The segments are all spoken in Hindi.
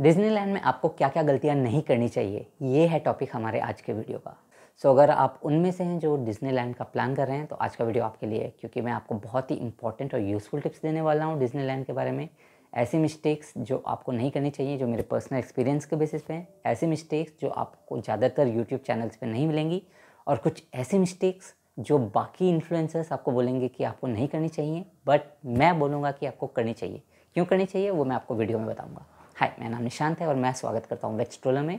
डिज्नीलैंड में आपको क्या क्या गलतियाँ नहीं करनी चाहिए ये है टॉपिक हमारे आज के वीडियो का सो so, अगर आप उनमें से हैं जो डिज्नीलैंड का प्लान कर रहे हैं तो आज का वीडियो आपके लिए है क्योंकि मैं आपको बहुत ही इंपॉर्टेंट और यूज़फुल टिप्स देने वाला हूँ डिज्नीलैंड के बारे में ऐसी मिस्टेक्स जो आपको नहीं करनी चाहिए जो मेरे पर्सनल एक्सपीरियंस के बेसिस पे हैं ऐसी मिस्टेक्स जो आपको ज़्यादातर यूट्यूब चैनल्स पर नहीं मिलेंगी और कुछ ऐसी मिस्टेक्स जो बाकी इन्फ्लुएंसर्स आपको बोलेंगे कि आपको नहीं करनी चाहिए बट मैं बोलूँगा कि आपको करनी चाहिए क्यों करनी चाहिए वो मैं आपको वीडियो में बताऊँगा हाय मेरा नाम निशांत है और मैं स्वागत करता हूँ ट्रोलर में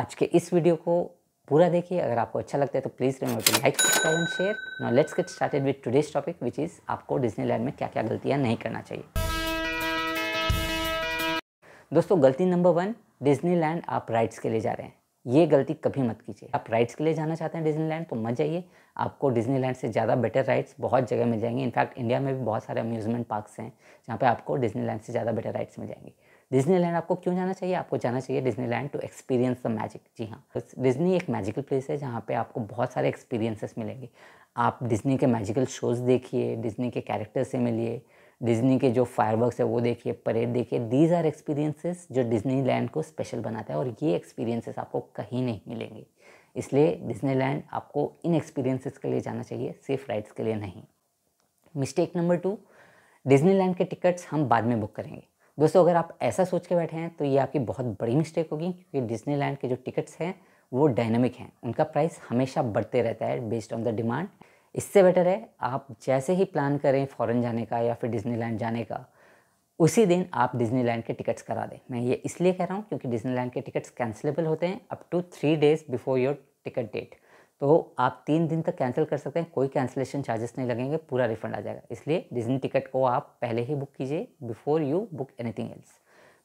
आज के इस वीडियो को पूरा देखिए अगर आपको अच्छा लगता है तो please remember to like subscribe and share now let's get started with today's topic which is आपको डिज्नीलैंड में क्या क्या गलतियाँ नहीं करना चाहिए दोस्तों गलती नंबर वन डिज्नीलैंड आप राइड्स के लिए जा रहे हैं ये गलती कभी मत कीजिए आप राइड्स के लिए जाना चाहते हैं डिज्नीलैंड तो मत जाइए आपको डिज्नीलैंड से ज़्यादा बेटर राइड्स बहुत जगह मिल जाएंगे इनफैक्ट इंडिया में भी बहुत सारे अम्यूजमेंट पार्क्स हैं जहाँ पे आपको डिज्नीलैंड से ज़्यादा बेटर राइड्स मिल जाएंगी डिज्नीलैंड आपको क्यों जाना चाहिए आपको जाना चाहिए Disneyland to experience the magic जी हाँ डिज्नी एक मैजिकल प्लेस है जहाँ पे आपको बहुत सारे एक्सपीरियंसेस मिलेंगे आप डिज्नी के मैजिकल शोज़ देखिए डिज्नी के कैरेक्टर से मिलिए डिज्नी के जो फायरवर्क्स है वो देखिए परेड देखिए दीज आर एक्सपीरियंसेस जो डिज्नीलैंड को स्पेशल बनाता है और ये एक्सपीरियंसेस आपको कहीं नहीं मिलेंगे इसलिए डिज्नीलैंड आपको इन एक्सपीरियंसेस के लिए जाना चाहिए सिर्फ राइड्स के लिए नहीं मिस्टेक नंबर टू डिज्नीलैंड के टिकट्स हम बाद में बुक करेंगे दोस्तों अगर आप ऐसा सोच के बैठे हैं तो ये आपकी बहुत बड़ी मिस्टेक होगी क्योंकि डिज्नीलैंड के जो टिकट्स हैं वो डायनामिक हैं उनका प्राइस हमेशा बढ़ते रहता है बेस्ड ऑन द डिमांड इससे बेटर है आप जैसे ही प्लान करें फ़ॉरन जाने का या फिर डिज्नीलैंड जाने का उसी दिन आप डिज्नीलैंड के टिकट्स करा दें मैं ये इसलिए कह रहा हूँ क्योंकि डिज्नीलैंड के टिकट्स कैंसिलेबल होते हैं up to three days before your ticket date तो आप तीन दिन तक कैंसिल कर सकते हैं कोई कैंसिलेशन चार्जेस नहीं लगेंगे पूरा रिफंड आ जाएगा इसलिए डिजनी टिकट को आप पहले ही बुक कीजिए before you book anything else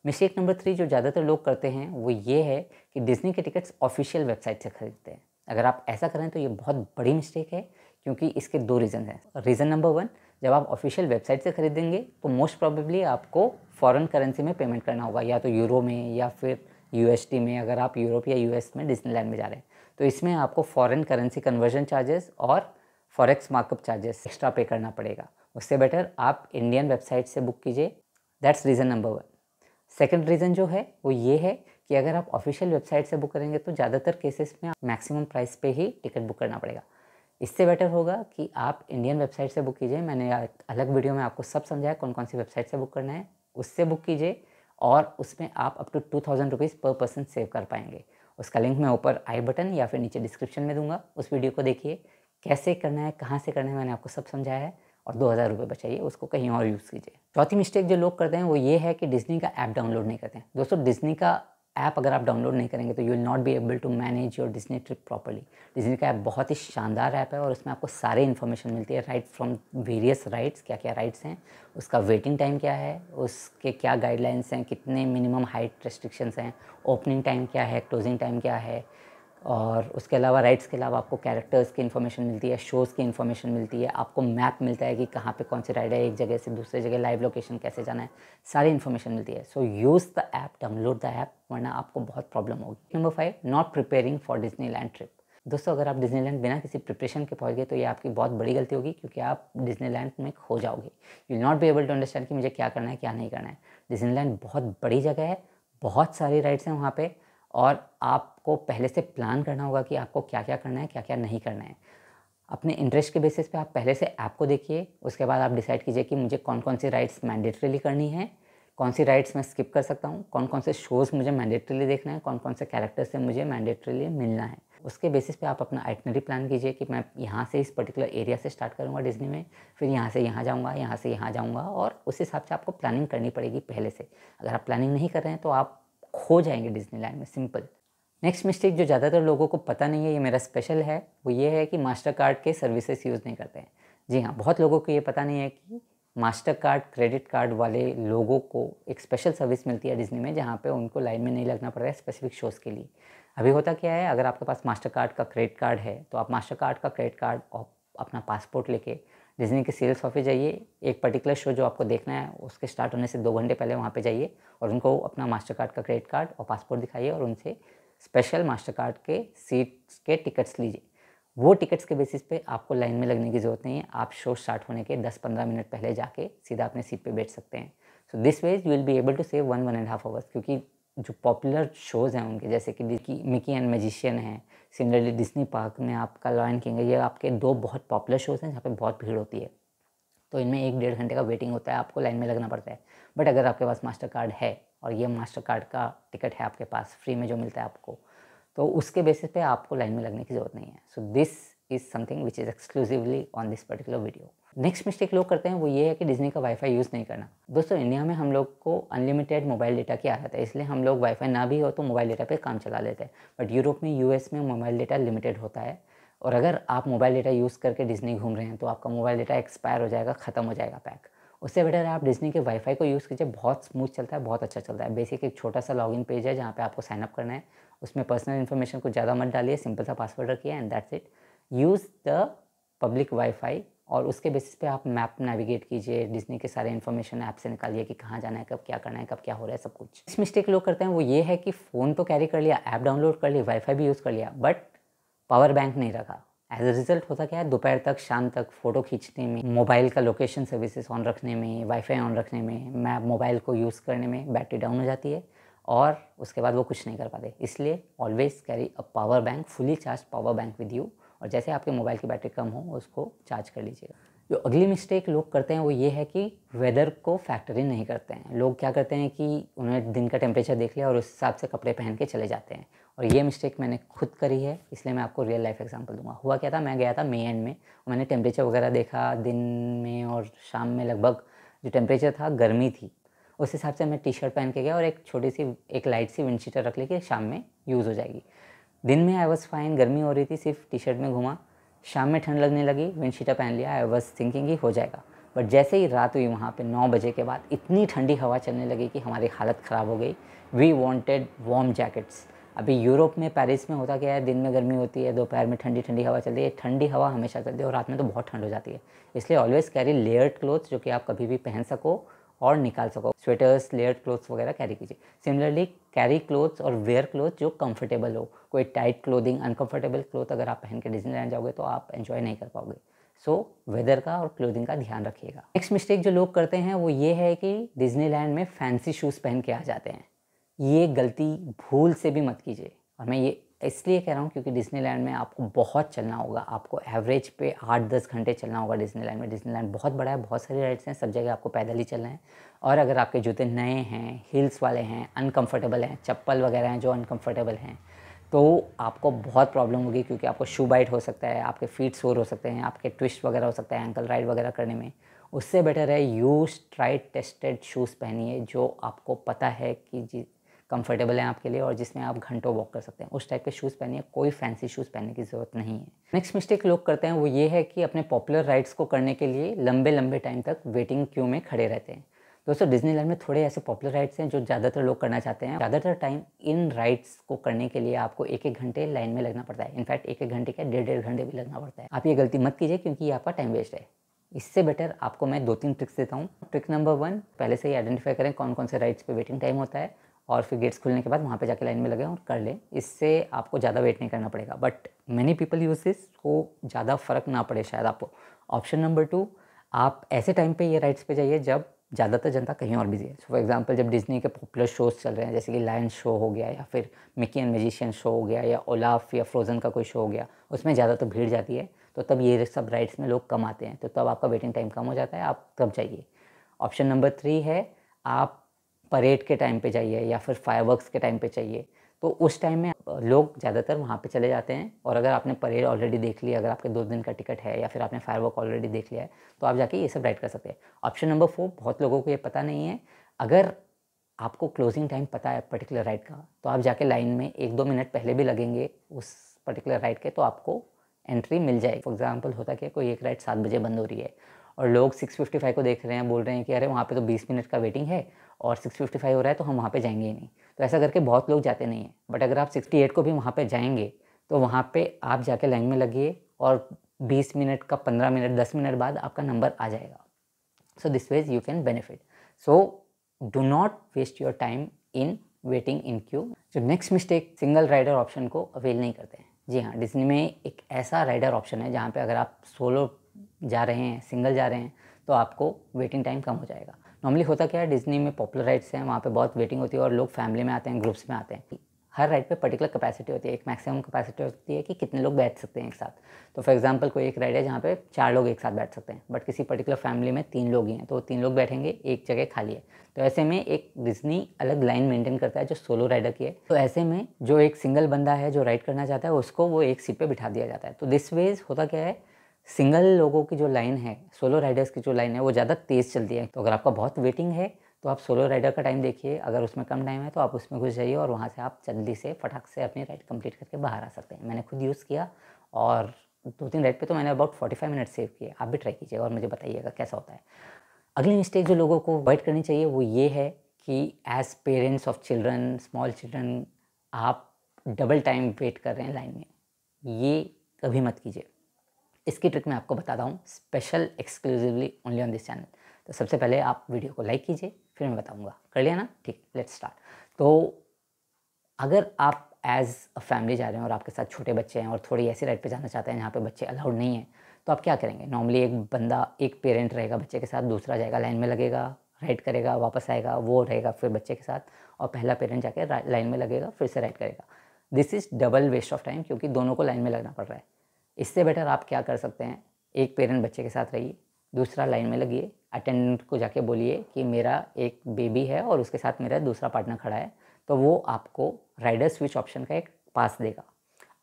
mistake number three जो ज़्यादातर लोग करते हैं वो ये है कि डिजनी के टिकट्स ऑफिशियल वेबसाइट से खरीदते हैं अगर आप ऐसा करें तो ये बहुत बड़ी मिस्टेक है क्योंकि इसके दो रीज़न हैं रीज़न नंबर वन जब आप ऑफिशियल वेबसाइट से खरीदेंगे तो मोस्ट प्रॉबेबली आपको फॉरेन करेंसी में पेमेंट करना होगा या तो यूरो में या फिर यूएसडी में अगर आप यूरोप या यूएस में डिजनीलैंड में जा रहे हैं तो इसमें आपको फॉरेन करेंसी कन्वर्जन चार्जेस और forex markup charges extra pay करना पड़ेगा उससे बेटर आप इंडियन वेबसाइट से बुक कीजिए that's reason number one second reason जो है वो ये है कि अगर आप ऑफिशियल वेबसाइट से बुक करेंगे तो ज़्यादातर केसेस में आप मैक्सिमम प्राइस पे ही टिकट बुक करना पड़ेगा इससे बेटर होगा कि आप इंडियन वेबसाइट से बुक कीजिए मैंने अलग वीडियो में आपको सब समझाया कौन कौन सी वेबसाइट से बुक करना है उससे बुक कीजिए और उसमें आप up to two thousand rupees per person save कर पाएंगे उसका लिंक मैं ऊपर आई बटन या फिर नीचे डिस्क्रिप्शन में दूंगा उस वीडियो को देखिए कैसे करना है कहाँ से करना है मैंने आपको सब समझाया है और दो हज़ार रुपये बचाइए उसको कहीं और यूज़ कीजिए चौथी मिस्टेक जो लोग करते हैं वो ये है कि डिज्नी का ऐप डाउनलोड नहीं करते हैं दोस्तों डिज्नी का ऐप अगर आप डाउनलोड नहीं करेंगे तो you will not be able to manage your Disney trip properly Disney का ऐप बहुत ही शानदार ऐप है और उसमें आपको सारे इन्फॉर्मेशन मिलती है राइट फ्रॉम वेरियस राइट्स क्या क्या राइट्स हैं उसका वेटिंग टाइम क्या है उसके क्या गाइडलाइंस हैं कितने मिनिमम हाइट रेस्ट्रिक्शंस हैं ओपनिंग टाइम क्या है क्लोजिंग टाइम क्या है और उसके अलावा राइट्स के अलावा आपको कैरेक्टर्स की इन्फॉर्मेशन मिलती है शोज़ की इन्फॉर्मेशन मिलती है आपको मैप मिलता है कि कहाँ पे कौन सी राइड है एक जगह से दूसरे जगह लाइव लोकेशन कैसे जाना है सारी इन्फॉर्मेशन मिलती है so use the app download the app वरना आपको बहुत प्रॉब्लम होगी number five not preparing for Disneyland trip दोस्तों अगर आप डिजनीलैंड बिना किसी प्रिपरेशन के पहुँच गए तो ये आपकी बहुत बड़ी गलती होगी क्योंकि आप डिजनीलैंड में खो जाओगे you not be able to understand कि मुझे क्या करना है क्या नहीं करना है डिजनीलैंड बहुत बड़ी जगह है बहुत सारी राइड्स हैं वहाँ पर और आपको पहले से प्लान करना होगा कि आपको क्या क्या करना है क्या क्या नहीं करना है अपने इंटरेस्ट के बेसिस पे आप पहले से ऐप को देखिए उसके बाद आप डिसाइड कीजिए कि मुझे कौन कौन सी राइड्स मैंडेटरीली करनी है कौन सी राइड्स मैं स्किप कर सकता हूँ कौन कौन से शोज़ मुझे मैंडेटरीली देखना है कौन कौन से कैरेक्टर से मुझे मैंडेटरीली मिलना है उसके बेसिस पे आप अपना आइटनरी प्लान कीजिए कि मैं यहाँ से इस पर्टिकुलर एरिया से स्टार्ट करूँगा डिज्नी में फिर यहाँ से यहाँ जाऊँगा यहाँ से यहाँ जाऊँगा और उस हिसाब से आपको प्लानिंग करनी पड़ेगी पहले से अगर आप प्लानिंग नहीं कर रहे हैं तो आप खो जाएंगे डिज्नीलैंड में सिंपल नेक्स्ट मिस्टेक जो ज़्यादातर लोगों को पता नहीं है ये मेरा स्पेशल है वो ये है कि मास्टर कार्ड के सर्विसेज यूज़ नहीं करते हैं जी हाँ बहुत लोगों को ये पता नहीं है कि मास्टर कार्ड क्रेडिट कार्ड वाले लोगों को एक स्पेशल सर्विस मिलती है डिज्नी में जहाँ पे उनको लाइन में नहीं लगना पड़ रहा है स्पेसिफिक शोज़ के लिए अभी होता क्या है अगर आपके पास मास्टर कार्ड का क्रेडिट कार्ड है तो आप मास्टर कार्ड का क्रेडिट कार्ड और अपना पासपोर्ट लेके डिज्नी के सीरियल्स ऑफिस जाइए एक पर्टिकुलर शो जो आपको देखना है उसके स्टार्ट होने से दो घंटे पहले वहाँ पे जाइए और उनको अपना मास्टर कार्ड का क्रेडिट कार्ड और पासपोर्ट दिखाइए और उनसे स्पेशल मास्टर कार्ड के सीट्स के टिकट्स लीजिए वो टिकट्स के बेसिस पे आपको लाइन में लगने की ज़रूरत नहीं है आप शो स्टार्ट होने के दस पंद्रह मिनट पहले जाके सीधा अपने सीट पर बैठ सकते हैं so this ways you will be able to save one one and half hours क्योंकि जो पॉपुलर शोज़ हैं उनके जैसे कि मिकी एंड मैजिशियन है सिमिलरली डिज्नी पार्क में आपका लॉयन किंग ये आपके दो बहुत पॉपुलर शोज़ हैं जहाँ पे बहुत भीड़ होती है तो इनमें एक डेढ़ घंटे का वेटिंग होता है आपको लाइन में लगना पड़ता है बट अगर आपके पास मास्टर कार्ड है और ये मास्टर कार्ड का टिकट है आपके पास फ्री में जो मिलता है आपको तो उसके बेसिस पे आपको लाइन में लगने की ज़रूरत नहीं है so this is something which is exclusively on this particular video next mistake लोग करते हैं वो ये है कि डिज़नी का वाईफाई यूज़ नहीं करना दोस्तों इंडिया में हम लोग को अनलिमिटेड मोबाइल डेटा की आदत है इसलिए हम लोग वाईफाई ना भी हो तो मोबाइल डेटा पे काम चला लेते हैं बट यूरोप में यूएस में मोबाइल डेटा लिमिटेड होता है और अगर आप मोबाइल डेटा यूज़ करके डिज़नी घूम रहे हैं तो आपका मोबाइल डेटा एक्सपायर हो जाएगा ख़त्म हो जाएगा पैक उससे बेटर आप डिज़नी के वाईफाई को यूज़ कीजिए बहुत स्मूथ चलता है बहुत अच्छा चलता है बेसिक एक छोटा सा लॉगिन पेज है जहाँ पे आपको साइनअप करना है उसमें पर्सनल इन्फॉर्मेशन को ज़्यादा मत डालिए सिंपल सा पासवर्ड रखिए and that's it use the public wifi और उसके बेसिस पे आप मैप नेविगेट कीजिए डिज्नी के सारे इन्फॉर्मेशन ऐप से निकालिए कि कहाँ जाना है कब क्या करना है कब क्या हो रहा है सब कुछ इस मिस्टेक लोग करते हैं वो ये है कि फ़ोन तो कैरी कर लिया ऐप डाउनलोड कर लिया वाईफाई भी यूज़ कर लिया बट पावर बैंक नहीं रखा एज अ रिजल्ट होता क्या है दोपहर तक शाम तक फ़ोटो खींचने में मोबाइल का लोकेशन सर्विसेज ऑन रखने में वाईफाई ऑन रखने में मैप मोबाइल को यूज़ करने में बैटरी डाउन हो जाती है और उसके बाद वो कुछ नहीं कर पाते इसलिए always carry a power bank fully charge power bank with you और जैसे आपके मोबाइल की बैटरी कम हो उसको चार्ज कर लीजिएगा जो अगली मिस्टेक लोग करते हैं वो ये है कि वेदर को फैक्टर इन नहीं करते हैं लोग क्या करते हैं कि उन्हें दिन का टेम्परेचर देख लिया और उस हिसाब से कपड़े पहन के चले जाते हैं और ये मिस्टेक मैंने खुद करी है इसलिए मैं आपको रियल लाइफ एग्जांपल दूंगा हुआ क्या था मैं गया था मे एंड में मैंने टेम्परेचर वगैरह देखा दिन में और शाम में लगभग जो टेम्परेचर था गर्मी थी उस हिसाब से मैं टी शर्ट पहन के गया और एक छोटी सी एक लाइट सी विंड रख ली कि शाम में यूज़ हो जाएगी दिन में आई वॉज फाइन गर्मी हो रही थी सिर्फ टी शर्ट में घुमा शाम में ठंड लगने लगी शीटा पहन लिया आई वॉज थिंकिंग ही हो जाएगा बट जैसे ही रात हुई वहाँ पे नौ बजे के बाद इतनी ठंडी हवा चलने लगी कि हमारी हालत ख़राब हो गई वी वॉन्टेड वार्म जैकेट्स अभी यूरोप में पेरिस में होता क्या है दिन में गर्मी होती है दोपहर में ठंडी ठंडी हवा चलती है ठंडी हवा हमेशा चलती है और रात में तो बहुत ठंड हो जाती है इसलिए ऑलवेज़ कैरी लेयर्ड क्लोथ्स जो कि आप कभी भी पहन सको और निकाल सको स्वेटर्स लेयर क्लोथ्स वगैरह कैरी कीजिए सिमिलरली कैरी क्लोथ्स और वेयर क्लोथ जो कंफर्टेबल हो कोई टाइट क्लोथिंग अनकंफर्टेबल क्लोथ अगर आप पहन के डिजनीलैंड जाओगे तो आप एंजॉय नहीं कर पाओगे सो so, वेदर का और क्लोथिंग का ध्यान रखिएगा नेक्स्ट मिस्टेक जो लोग करते हैं वो ये है कि डिजनीलैंड में फैंसी शूज़ पहन के आ जाते हैं ये गलती भूल से भी मत कीजिए और मैं ये इसलिए कह रहा हूँ क्योंकि डिज्नीलैंड में आपको बहुत चलना होगा आपको एवरेज पे आठ दस घंटे चलना होगा डिज्नीलैंड में डिज्नीलैंड बहुत बड़ा है बहुत सारी राइड्स हैं सब जगह आपको पैदल ही चलना है और अगर आपके जूते नए हैं हील्स वाले हैं अनकम्फर्टेबल हैं चप्पल वगैरह हैं जो अनकम्फर्टेबल हैं तो आपको बहुत प्रॉब्लम होगी क्योंकि आपको शू बाइट हो सकता है आपके फीट सोर हो सकते हैं आपके ट्विस्ट वगैरह हो सकता है एंकल राइड वगैरह करने में उससे बेटर है यूज ट्राइड टेस्टेड शूज़ पहनिए जो आपको पता है कि जी कंफर्टेबल है आपके लिए और जिसमें आप घंटों वॉक कर सकते हैं उस टाइप के शूज़ पहनिए कोई फैंसी शूज़ पहनने की ज़रूरत नहीं है नेक्स्ट मिस्टेक लोग करते हैं वो ये है कि अपने पॉपुलर राइड्स को करने के लिए लंबे लंबे टाइम तक वेटिंग क्यू में खड़े रहते हैं दोस्तों डिज्नीलैंड में थोड़े ऐसे पॉपुलर राइड्स हैं जो ज़्यादातर लोग करना चाहते हैं ज़्यादातर टाइम इन राइड्स को करने के लिए आपको एक एक घंटे लाइन में लगना पड़ता है इनफैक्ट एक एक घंटे क्या डेढ़ डेढ़ घंटे भी लगना पड़ता है आप ये गलती मत कीजिए क्योंकि ये आपका टाइम वेस्ट है इससे बेटर आपको मैं दो तीन ट्रिक्स देता हूँ ट्रिक नंबर वन पहले से ही आइडेंटिफाई करें कौन कौन से राइड्स पे वेटिंग टाइम होता है और फिर गेट्स खुलने के बाद वहाँ पे जाके लाइन में लगे और कर लें इससे आपको ज़्यादा वेट नहीं करना पड़ेगा but many people use this को ज़्यादा फ़र्क ना पड़े शायद आपको ऑप्शन नंबर टू आप ऐसे टाइम पे ये राइड्स पे जाइए जब ज़्यादातर जनता कहीं और बिजी है फॉर एग्जांपल जब डिज्नी के पॉपुलर शोज़ चल रहे हैं जैसे कि लाइन शो हो गया या फिर मिकी एंड मेजिशियन शो हो गया या ओलाफ या फ्रोजन का कोई शो हो गया उसमें ज़्यादातर भीड़ जाती है तो तब ये सब राइड्स में लोग कम आते हैं तो तब आपका वेटिंग टाइम कम हो जाता है आप तब जाइए ऑप्शन नंबर थ्री है आप परेड के टाइम पे चाहिए या फिर फायरवर्क्स के टाइम पे चाहिए तो उस टाइम में लोग ज़्यादातर वहाँ पे चले जाते हैं और अगर आपने परेड ऑलरेडी देख लिया अगर आपके दो दिन का टिकट है या फिर आपने फायरवर्क ऑलरेडी देख लिया है तो आप जाके ये सब राइड कर सकते हैं ऑप्शन नंबर फोर बहुत लोगों को ये पता नहीं है अगर आपको क्लोजिंग टाइम पता है पर्टिकुलर राइड का तो आप जाके लाइन में एक दो मिनट पहले भी लगेंगे उस पर्टिकुलर राइड के तो आपको एंट्री मिल जाएगी फॉर एग्जाम्पल होता क्या कोई एक राइड सात बजे बंद हो रही है और लोग सिक्स फिफ्टी फाइव को देख रहे हैं बोल रहे हैं कि अरे वहाँ पे तो बीस मिनट का वेटिंग है और 655 हो रहा है तो हम वहाँ पे जाएंगे ही नहीं तो ऐसा करके बहुत लोग जाते नहीं हैं बट अगर आप 68 को भी वहाँ पे जाएंगे तो वहाँ पे आप जाके लाइन में लगिए और 20 मिनट का 15 मिनट 10 मिनट बाद आपका नंबर आ जाएगा so this ways you can benefit so do not waste your time in waiting in queue जो next mistake single rider option को अवेल नहीं करते हैं जी हाँ डिजनी में एक ऐसा राइडर ऑप्शन है जहाँ पे अगर आप सोलो जा रहे हैं सिंगल जा रहे हैं तो आपको वेटिंग टाइम कम हो जाएगा नॉर्मली होता क्या है डिज्नी में पॉपुलर राइड्स हैं वहाँ पे बहुत वेटिंग होती है और लोग फैमिली में आते हैं ग्रुप्स में आते हैं हर राइड पे पर्टिकुलर कैपेसिटी होती है एक मैक्सिमम कैपेसिटी होती है कि कितने लोग बैठ सकते हैं एक साथ तो फॉर एग्जांपल कोई एक राइड है जहाँ पे चार लोग एक साथ बैठ सकते हैं बट किसी पर्टिकुलर फैमिली में तीन लोग ही हैं तो तीन लोग बैठेंगे एक जगह खाली है तो ऐसे में एक डिज्नी अलग लाइन मेंटेन करता है जो सोलो राइडर की है तो ऐसे में जो एक सिंगल बंदा है जो राइड करना चाहता है उसको वो एक सीट पर बिठा दिया जाता है तो दिस वेज होता क्या है सिंगल लोगों की जो लाइन है सोलो राइडर्स की जो लाइन है वो ज़्यादा तेज़ चलती है तो अगर आपका बहुत वेटिंग है तो आप सोलो राइडर का टाइम देखिए अगर उसमें कम टाइम है तो आप उसमें घुस जाइए और वहाँ से आप जल्दी से फटाक से अपनी राइड कंप्लीट करके बाहर आ सकते हैं मैंने खुद यूज़ किया और दो तीन राइड पे तो मैंने about forty five minute save किए आप भी ट्राई कीजिए और मुझे बताइएगा कैसा होता है अगली मिस्टेक जो लोगों को अवॉइड करनी चाहिए वो ये है कि as parents of children small children आप डबल टाइम वेट कर रहे हैं लाइन में ये कभी मत कीजिए इसकी ट्रिक मैं आपको बताता हूँ special exclusively only on this channel तो सबसे पहले आप वीडियो को लाइक कीजिए फिर मैं बताऊँगा कर लिया ना ठीक लेट्स स्टार्ट तो अगर आप एज अ फैमिली जा रहे हैं और आपके साथ छोटे बच्चे हैं और थोड़ी ऐसी राइड पे जाना चाहते हैं जहाँ पे बच्चे अलाउड नहीं हैं तो आप क्या करेंगे नॉर्मली एक बंदा एक पेरेंट रहेगा बच्चे के साथ दूसरा जाएगा लाइन में लगेगा राइड करेगा वापस आएगा वो रहेगा फिर बच्चे के साथ और पहला पेरेंट जाके लाइन में लगेगा फिर से राइड करेगा this is double waste of time क्योंकि दोनों को लाइन में लगना पड़ रहा है इससे बेटर आप क्या कर सकते हैं एक पेरेंट बच्चे के साथ रहिए दूसरा लाइन में लगिए अटेंडेंट को जाके बोलिए कि मेरा एक बेबी है और उसके साथ मेरा दूसरा पार्टनर खड़ा है तो वो आपको राइडर स्विच ऑप्शन का एक पास देगा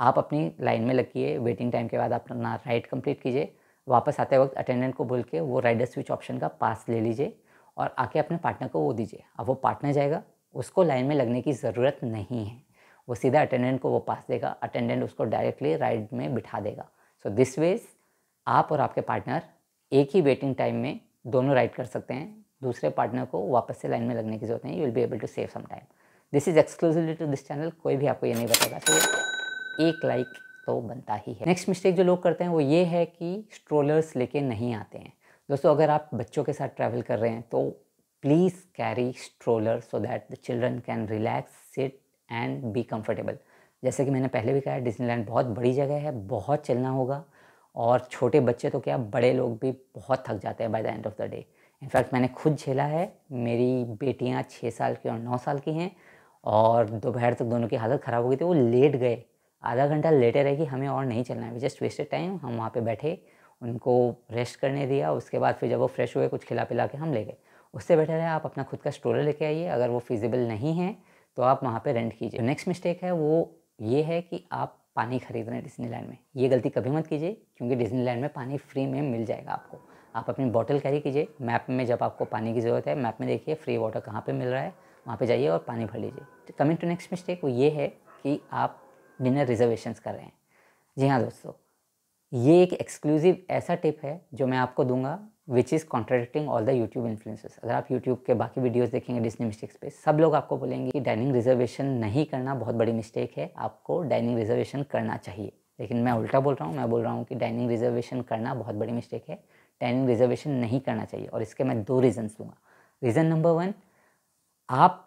आप अपनी लाइन में लगिए वेटिंग टाइम के बाद अपना राइड कंप्लीट कीजिए वापस आते वक्त अटेंडेंट को बोल के वो राइडर स्विच ऑप्शन का पास ले लीजिए और आके अपने पार्टनर को वो दीजिए अब वो पार्टनर जाएगा उसको लाइन में लगने की ज़रूरत नहीं है वो सीधा अटेंडेंट को वो पास देगा अटेंडेंट उसको डायरेक्टली राइड में बिठा देगा सो दिस वेज आप और आपके पार्टनर एक ही वेटिंग टाइम में दोनों राइड कर सकते हैं दूसरे पार्टनर को वापस से लाइन में लगने की जरूरत नहीं you will be able to save some time this is exclusively to this channel कोई भी आपको ये नहीं बताएगा तो एक लाइक तो बनता ही है नेक्स्ट मिस्टेक जो लोग करते हैं वो ये है कि स्ट्रोलर्स लेके नहीं आते हैं दोस्तों अगर आप बच्चों के साथ ट्रैवल कर रहे हैं तो please carry stroller so that the children can relax sit and be comfortable जैसे कि मैंने पहले भी कहा डिज्नीलैंड बहुत बड़ी जगह है बहुत चलना होगा और छोटे बच्चे तो क्या बड़े लोग भी बहुत थक जाते हैं by the end of the day in fact मैंने खुद झेला है मेरी बेटियां छः साल की और नौ साल की हैं और दोपहर तक दोनों की हालत ख़राब हो गई थी वो लेट गए आधा घंटा लेटे रहे कि हमें और नहीं चलना है जस्ट वेस्टेड टाइम हम वहाँ पे बैठे उनको रेस्ट करने दिया उसके बाद फिर जब वो फ्रेश हुए कुछ खिला पिला के हम ले गए उससे बेटर है आप अपना खुद का स्ट्रोलर लेके आइए अगर वो फिजिबल नहीं है तो आप वहाँ पर रेंट कीजिए नेक्स्ट मिस्टेक है वो ये है कि आप पानी खरीद रहे हैं डिज्नीलैंड में ये गलती कभी मत कीजिए क्योंकि डिज्नीलैंड में पानी फ्री में मिल जाएगा आपको आप अपनी बॉटल कैरी कीजिए मैप में जब आपको पानी की ज़रूरत है मैप में देखिए फ्री वाटर कहाँ पे मिल रहा है वहाँ पे जाइए और पानी भर लीजिए कमिंग टू नेक्स्ट मिस्टेक वो ये है कि आप डिनर रिजर्वेशन कर रहे हैं जी हाँ दोस्तों ये एक एक्सक्लूसिव ऐसा टिप है जो मैं आपको दूंगा which is contradicting all the YouTube influencers अगर आप यूट्यूब के बाकी वीडियोज देखेंगे डिजनी मिस्टेक्स पे सब लोग आपको बोलेंगे कि डाइनिंग रिजर्वेशन नहीं करना बहुत बड़ी मिस्टेक है आपको डाइनिंग रिजर्वेशन करना चाहिए लेकिन मैं उल्टा बोल रहा हूँ मैं बोल रहा हूँ कि डाइनिंग रिजर्वेशन करना बहुत बड़ी मिस्टेक है डाइनिंग रिजर्वेशन नहीं करना चाहिए और इसके मैं दो रीजन्स दूंगा रीज़न नंबर वन आप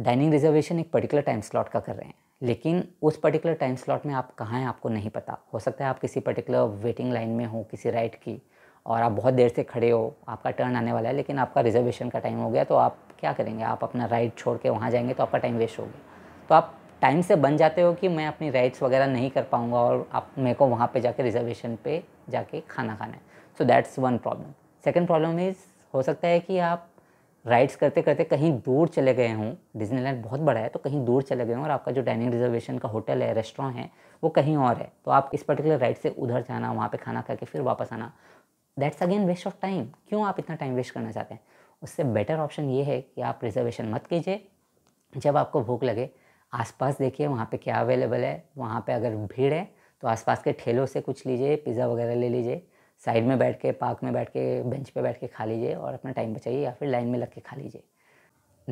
डाइनिंग रिजर्वेशन एक पर्टिकुलर टाइम स्लॉट का कर रहे हैं लेकिन उस पर्टिकुलर टाइम स्लॉट में आप कहाँ हैं आपको नहीं पता हो सकता है आप किसी पर्टिकुलर वेटिंग लाइन में हो किसी राइट की और आप बहुत देर से खड़े हो आपका टर्न आने वाला है लेकिन आपका रिजर्वेशन का टाइम हो गया तो आप क्या करेंगे आप अपना राइड छोड़ के वहाँ जाएंगे तो आपका टाइम वेस्ट हो गया तो आप टाइम से बन जाते हो कि मैं अपनी राइड्स वगैरह नहीं कर पाऊँगा और आप मेरे को वहाँ पर जाके रिजर्वेशन पर जाके खाना खाना है so that's one problem second problem is हो सकता है कि आप राइड्स करते करते कहीं दूर चले गए हों डिज्नीलैंड बहुत बड़ा है तो कहीं दूर चले गए हों और आपका जो डाइनिंग रिजर्वेशन का होटल है रेस्टोरेंट है वो कहीं और है तो आप इस पर्टिकुलर राइड से उधर जाना वहाँ पे खाना खा के फिर वापस आना that's again waste of time क्यों आप इतना टाइम वेस्ट करना चाहते हैं उससे बेटर ऑप्शन ये है कि आप रिजर्वेशन मत कीजिए जब आपको भूख लगे आसपास देखिए वहाँ पे क्या अवेलेबल है वहाँ पे अगर भीड़ है तो आसपास के ठेलों से कुछ लीजिए पिज़्ज़ा वगैरह ले लीजिए साइड में बैठ के पार्क में बैठ के बेंच पे बैठ के खा लीजिए और अपना टाइम बचाइए या फिर लाइन में लग के खा लीजिए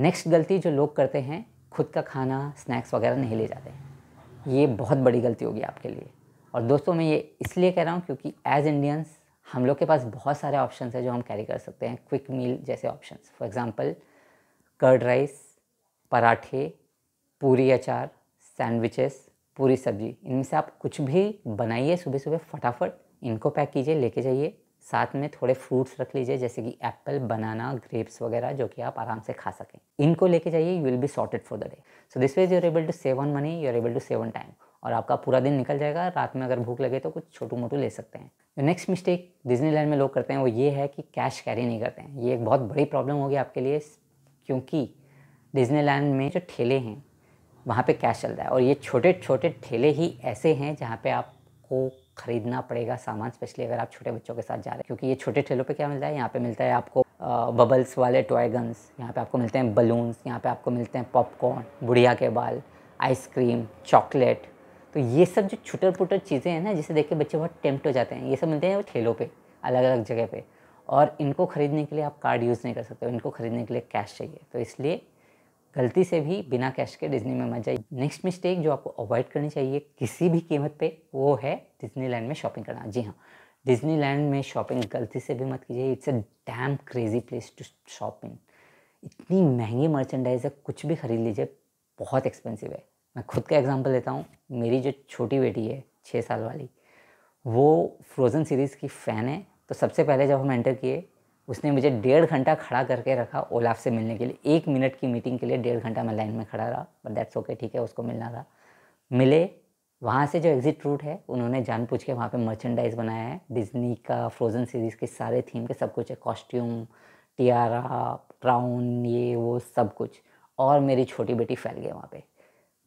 नेक्स्ट गलती जो लोग करते हैं खुद का खाना स्नैक्स वगैरह नहीं ले जाते हैं ये बहुत बड़ी गलती होगी आपके लिए और दोस्तों मैं ये इसलिए कह रहा हूँ क्योंकि एज इंडियंस हम लोग के पास बहुत सारे ऑप्शन है जो हम कैरी कर सकते हैं क्विक मील जैसे option for example curd rice पराठे पूरी अचार सैंडविचेस पूरी सब्जी इनमें से आप कुछ भी बनाइए सुबह सुबह फटाफट इनको पैक कीजिए लेके जाइए साथ में थोड़े फ्रूट्स रख लीजिए जैसे कि एप्पल बनाना ग्रेप्स वगैरह जो कि आप आराम से खा सकें इनको लेके जाइए you will be sorted for the day so this ways you're able to save on money you are able to save on time और आपका पूरा दिन निकल जाएगा रात में अगर भूख लगे तो कुछ छोटू मोटू ले सकते हैं जो नेक्स्ट मिस्टेक डिज्नीलैंड में लोग करते हैं वो ये है कि कैश कैरी नहीं करते हैं ये एक बहुत बड़ी प्रॉब्लम होगी आपके लिए क्योंकि डिज्नीलैंड में जो ठेले हैं वहाँ पे कैश चल रहा है और ये छोटे छोटे ठेले ही ऐसे हैं जहाँ पे आपको ख़रीदना पड़ेगा सामान स्पेशली अगर आप छोटे बच्चों के साथ जा रहे हैं क्योंकि ये छोटे ठेलों पे क्या मिलता है यहाँ पे मिलता है आपको बबल्स वाले टॉय गन्स यहाँ पे आपको मिलते हैं बलून्स यहाँ पे आपको मिलते हैं पॉपकॉर्न बुढ़िया के बाल आइसक्रीम चॉकलेट तो ये सब जो छुटर पुटर चीज़ें हैं ना जिसे देख के बच्चे बहुत टेम्प्ट हो जाते हैं ये सब मिलते हैं वो ठेलों पर अलग अलग जगह पर और इनको ख़रीदने के लिए आप कार्ड यूज़ नहीं कर सकते इनको ख़रीदने के लिए कैश चाहिए तो इसलिए गलती से भी बिना कैश के डिज्नी में मत जाइए नेक्स्ट मिस्टेक जो आपको अवॉइड करनी चाहिए किसी भी कीमत पर वो है डिज्नीलैंड में शॉपिंग करना जी हाँ डिज्नीलैंड में शॉपिंग गलती से भी मत कीजिए it's a damn crazy place to shopping इतनी महंगी मर्चेंडाइज है कुछ भी खरीद लीजिए बहुत एक्सपेंसिव है मैं खुद का एग्जांपल देता हूँ मेरी जो छोटी बेटी है छः साल वाली वो फ्रोज़न सीरीज़ की फ़ैन है तो सबसे पहले जब हम एंटर किए उसने मुझे डेढ़ घंटा खड़ा करके रखा ओलाफ से मिलने के लिए एक मिनट की मीटिंग के लिए डेढ़ घंटा मैं लाइन में खड़ा रहा बट दैट्स ओके ठीक है उसको मिलना था मिले वहाँ से जो एग्ज़िट रूट है उन्होंने जान पूछ के वहाँ पे मर्चेंडाइज बनाया है डिज्नी का फ्रोज़न सीरीज़ के सारे थीम के सब कुछ है कॉस्ट्यूम टियारा क्राउन ये वो सब कुछ और मेरी छोटी बेटी फैल गई वहाँ पर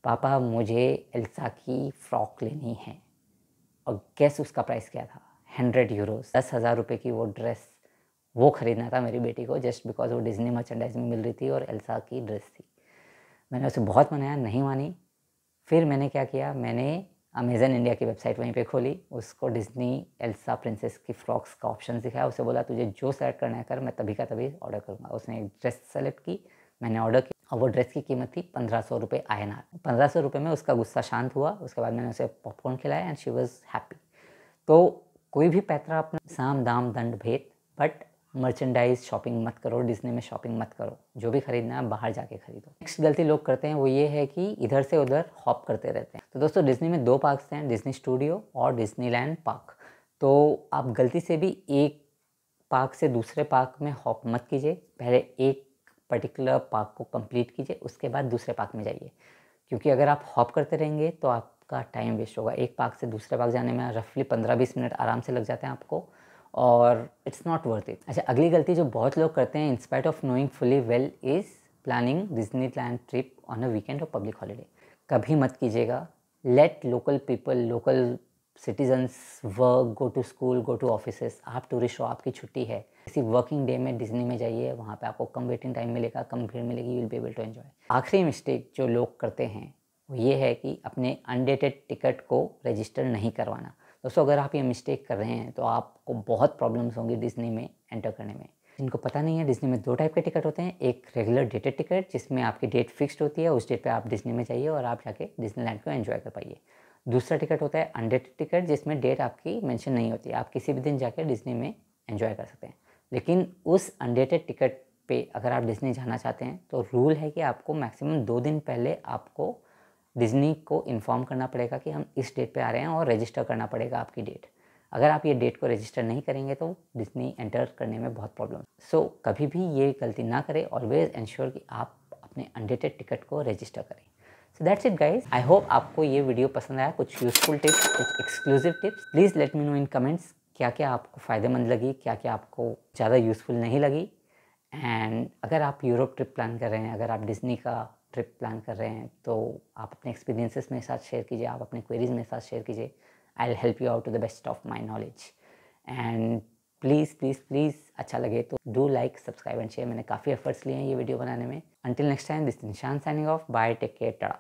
पापा मुझे एल्सा की फ्रॉक लेनी है और गैस उसका प्राइस क्या था हंड्रेड यूरोस दस हज़ार रुपये की वो ड्रेस वो ख़रीदना था मेरी बेटी को जस्ट बिकॉज वो डिज्नी मर्चेंडाइज में मिल रही थी और एल्सा की ड्रेस थी मैंने उसे बहुत मनाया नहीं मानी फिर मैंने क्या किया मैंने अमेज़न इंडिया की वेबसाइट वहीं पे खोली उसको डिज्नी एल्सा प्रिंसेस की फ्रॉक्स का ऑप्शन दिखाया उसे बोला तुझे जो सेलेक्ट करना है कर मैं तभी का तभी ऑर्डर करूँगा उसने एक ड्रेस सेलेक्ट की मैंने ऑर्डर किया और वो ड्रेस की कीमत थी पंद्रह सौ रुपये आए एन आर पंद्रह सौ रुपये में उसका गुस्सा शांत हुआ उसके बाद मैंने उसे पॉपकॉर्न खिलाया एंड शी वॉज हैप्पी तो कोई भी पैतरा अपना साम दाम दंड भेद बट मर्चेंडाइज शॉपिंग मत करो डिजनी में शॉपिंग मत करो जो भी खरीदना है बाहर जाके खरीदो नेक्स्ट गलती लोग करते हैं वो ये है कि इधर से उधर हॉप करते रहते हैं तो दोस्तों डिजनी में दो पार्क हैं डिजनी स्टूडियो और डिज्नीलैंड पार्क तो आप गलती से भी एक पार्क से दूसरे पार्क में हॉप मत कीजिए पहले एक पर्टिकुलर पार्क को कंप्लीट कीजिए उसके बाद दूसरे पार्क में जाइए क्योंकि अगर आप हॉप करते रहेंगे तो आपका टाइम वेस्ट होगा एक पार्क से दूसरे पार्क जाने में रफली पंद्रह बीस मिनट आराम से लग जाते हैं आपको और इट्स नॉट वर्थ इट अच्छा अगली गलती जो बहुत लोग करते हैं in spite of knowing fully well is planning Disneyland trip on a weekend और पब्लिक हॉलीडे कभी मत कीजिएगा let local people local citizens work go to school go to office आप टूरिस्ट हो आपकी छुट्टी है किसी वर्किंग डे में डिजनी में जाइए वहाँ पे आपको कम वेटिंग टाइम मिलेगा कम भीड़ मिलेगी you will be able to enjoy आखिरी मिस्टेक जो लोग करते हैं वो ये है कि अपने अनडेटेड टिकट को रजिस्टर नहीं करवाना दोस्तों अगर आप ये मिस्टेक कर रहे हैं तो आपको बहुत प्रॉब्लम्स होंगी डिजनी में एंटर करने में जिनको पता नहीं है डिजनी में दो टाइप के टिकट होते हैं एक रेगुलर डेटेड टिकट जिसमें आपकी डेट फिक्स्ड होती है उस डेट पे आप डिजनी में जाइए और आप जाके डिजनीलैंड को एंजॉय कर पाइए दूसरा टिकट होता है अनडेटेड टिकट जिसमें डेट आपकी मेंशन नहीं होती आप किसी भी दिन जाकर डिज्नी में एंजॉय कर सकते हैं लेकिन उस अनडेटेड टिकट पे अगर आप डिज्नी जाना चाहते हैं तो रूल है कि आपको मैक्सिमम दो दिन पहले आपको डिज्नी को इन्फॉर्म करना पड़ेगा कि हम इस डेट पे आ रहे हैं और रजिस्टर करना पड़ेगा आपकी डेट अगर आप ये डेट को रजिस्टर नहीं करेंगे तो डिज्नी एंटर करने में बहुत प्रॉब्लम सो so, कभी भी ये गलती ना करें ऑलवेज इन्श्योर कि आप अपने अनडेटेड टिकट को रजिस्टर करें so that's it guys I hope आपको ये वीडियो पसंद आया कुछ यूजफुल टिप्स कुछ exclusive tips please let me know in comments क्या क्या आपको फ़ायदेमंद लगी क्या क्या आपको ज़्यादा यूज़फुल नहीं लगी एंड अगर आप यूरोप ट्रिप प्लान कर रहे हैं अगर आप डिज्नी का ट्रिप प्लान कर रहे हैं तो आप अपने एक्सपीरियंसेस मेरे साथ शेयर कीजिए आप अपने क्वेरीज मेरे साथ शेयर कीजिए I will help you out to the best of my knowledge and please please please अच्छा लगे तो do like subscribe and share मैंने काफ़ी एफर्ट्स लिए हैं ये वीडियो बनाने में until next time this Nishan signing off bye take care टड़ा